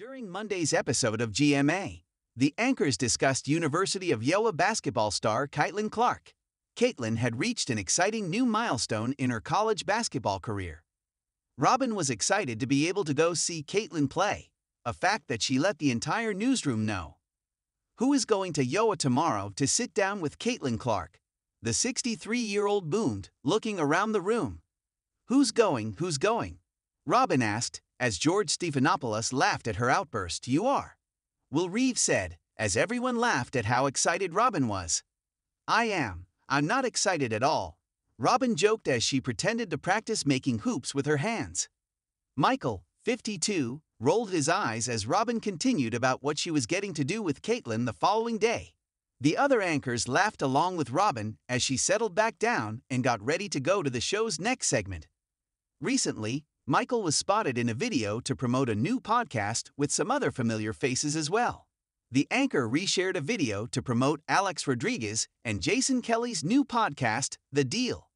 During Monday's episode of GMA, the anchors discussed University of Iowa basketball star Caitlin Clark. Caitlin had reached an exciting new milestone in her college basketball career. Robin was excited to be able to go see Caitlin play, a fact that she let the entire newsroom know. Who is going to Iowa tomorrow to sit down with Caitlin Clark? The 63-year-old boomed, looking around the room. Who's going, who's going? Robin asked, as George Stephanopoulos laughed at her outburst, you are. Will Reeve said, as everyone laughed at how excited Robin was. I am. I'm not excited at all. Robin joked as she pretended to practice making hoops with her hands. Michael, 52, rolled his eyes as Robin continued about what she was getting to do with Caitlin the following day. The other anchors laughed along with Robin as she settled back down and got ready to go to the show's next segment. Recently, Michael was spotted in a video to promote a new podcast with some other familiar faces as well. The anchor reshared a video to promote Alex Rodriguez and Jason Kelly's new podcast, The Deal.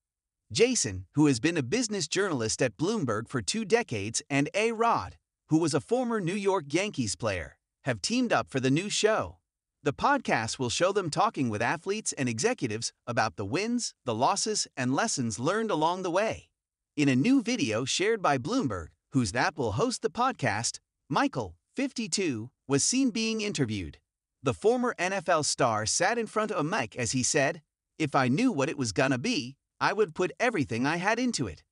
Jason, who has been a business journalist at Bloomberg for two decades, and A Rod, who was a former New York Yankees player, have teamed up for the new show. The podcast will show them talking with athletes and executives about the wins, the losses, and lessons learned along the way. In a new video shared by Bloomberg, whose that will host the podcast, Michael, 52, was seen being interviewed. The former NFL star sat in front of a mic as he said, If I knew what it was gonna be, I would put everything I had into it.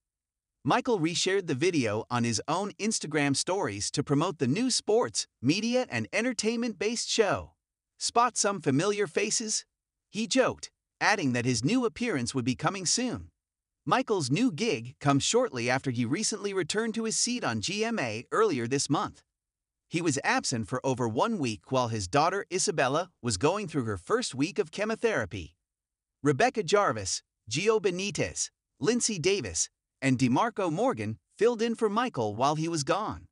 Michael reshared the video on his own Instagram stories to promote the new sports, media, and entertainment based show. Spot some familiar faces? He joked, adding that his new appearance would be coming soon. Michael's new gig comes shortly after he recently returned to his seat on GMA earlier this month. He was absent for over one week while his daughter Isabella was going through her first week of chemotherapy. Rebecca Jarvis, Gio Benitez, Lindsay Davis, and DeMarco Morgan filled in for Michael while he was gone.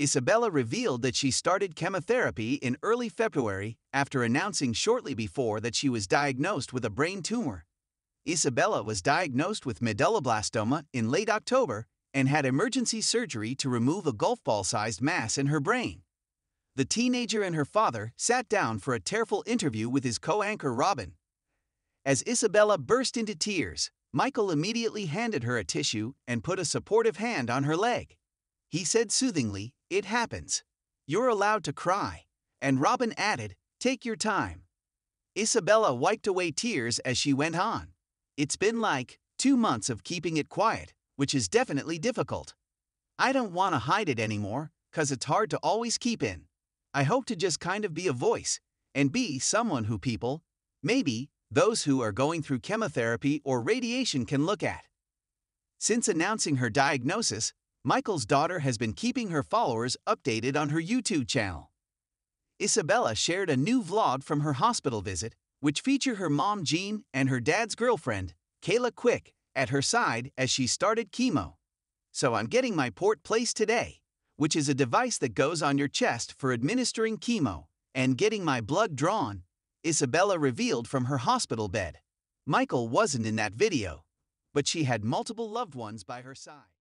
Isabella revealed that she started chemotherapy in early February after announcing shortly before that she was diagnosed with a brain tumor Isabella was diagnosed with medulloblastoma in late October and had emergency surgery to remove a golf ball-sized mass in her brain. The teenager and her father sat down for a tearful interview with his co-anchor Robin. As Isabella burst into tears, Michael immediately handed her a tissue and put a supportive hand on her leg. He said soothingly, it happens. You're allowed to cry. And Robin added, take your time. Isabella wiped away tears as she went on. It's been like two months of keeping it quiet, which is definitely difficult. I don't want to hide it anymore, cause it's hard to always keep in. I hope to just kind of be a voice, and be someone who people, maybe, those who are going through chemotherapy or radiation can look at. Since announcing her diagnosis, Michael's daughter has been keeping her followers updated on her YouTube channel. Isabella shared a new vlog from her hospital visit, which feature her mom Jean and her dad's girlfriend, Kayla Quick, at her side as she started chemo. So I'm getting my port placed today, which is a device that goes on your chest for administering chemo, and getting my blood drawn, Isabella revealed from her hospital bed. Michael wasn't in that video, but she had multiple loved ones by her side.